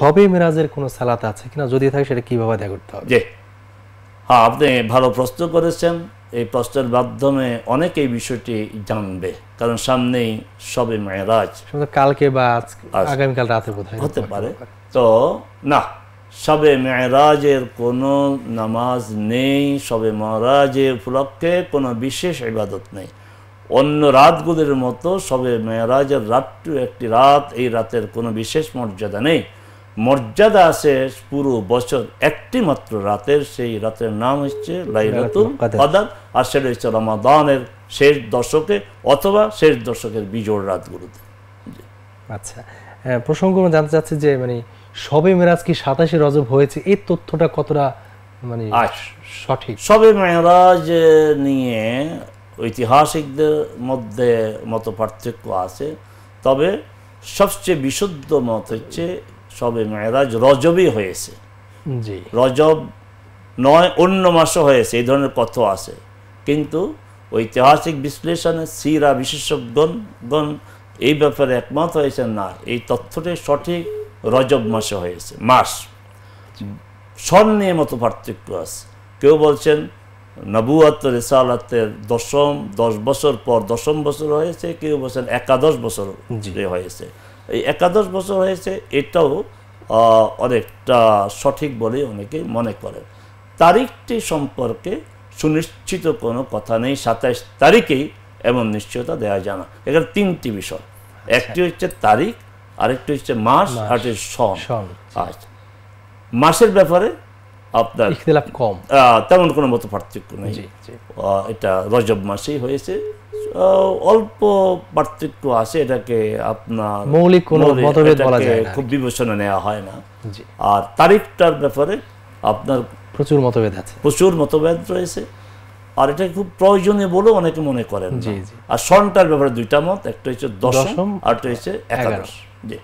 শবে মেরাজের কোনো সালাত আছে কিনা যদি থাকে সেটা কীভাবে আদায় করতে হবে হ্যাঁ আপনি ভালো প্রশ্ন করেছেন এই প্রশ্নের মাধ্যমে অনেকেই বিষয়টি জানবে কারণ সামনেই সবে মেয়েরাজ কালকে বা আগামীকাল রাতে বোধ হতে পারে তো না সবে মেয়েরাজের কোনো নামাজ নেই সবে মহারাজের উপলক্ষে কোনো বিশেষ ইবাদত নেই অন্য রাতগুলির মতো সবে মেয়েরাজের রাতটু একটি রাত এই রাতের কোনো বিশেষ মর্যাদা নেই মর্যাদা আছে পুরো বছর একটি মাত্র রাতের সেই রাতের নাম হচ্ছে লাইলাতুল কদর আর সেটা হচ্ছে রমাদানের শেষ দশকে অথবা শেষ দশকের বিজোড় রাতগুলোতে আচ্ছা প্রসঙ্গ জানতে চাচ্ছি যে মানে সবে মেরাজ কি সাতাশে রজব হয়েছে এই তথ্যটা কতটা মানে সঠিক সবে মেরাজ নিয়ে ঐতিহাসিকদের মধ্যে মত পার্থক্য আছে তবে সবচেয়ে বিশুদ্ধ মত হচ্ছে সবে মেয়েরাজ রজবই হয়েছে রজব নয় অন্য মাসও হয়েছে এই ধরনের কথ আছে কিন্তু ঐতিহাসিক বিশ্লেষণে সিরা বিশেষজ্ঞগণ এই ব্যাপারে একমত হয়েছে না এই তথ্যটি সঠিক রজব মাসে হয়েছে মাস স্বর নিয়ে মতো পার্থক্য আছে কেউ বলছেন নবুয়াত রেসালাতের দশম দশ বছর পর দশম বছর হয়েছে কেউ বলছেন একাদশ বছর হয়েছে এই একাদশ বছর হয়েছে এটাও অনেকটা সঠিক বলেই অনেকে মনে করেন তারিখটি সম্পর্কে সুনিশ্চিত কোনো কথা নেই সাতাইশ তারিখেই এমন নিশ্চয়তা দেওয়া যায় না এখানে তিনটি বিষয় আচ্ছা। একটি হচ্ছে তারিখ আরেকটি হচ্ছে মাস আরেকটি আচ্ছা মাসের ব্যাপারে আপনার কম তেমন কোনো মতো পার্থক্য নেই এটা রজব মাসেই হয়েছে অল্প পার্থক্য আছে এটাকে আপনার মৌলিক কোনো মতভেদ বলা যায় খুব বিবেচনা নেওয়া হয় না আর তারিখটার ব্যাপারে আপনার প্রচুর মতভেদ আছে প্রচুর মতভেদ রয়েছে আর এটা খুব প্রয়োজনীয় বলে অনেকে মনে করেন আর সনটার ব্যাপারে দুইটা মত একটা হচ্ছে দশম আর একটা হচ্ছে একাদশ জি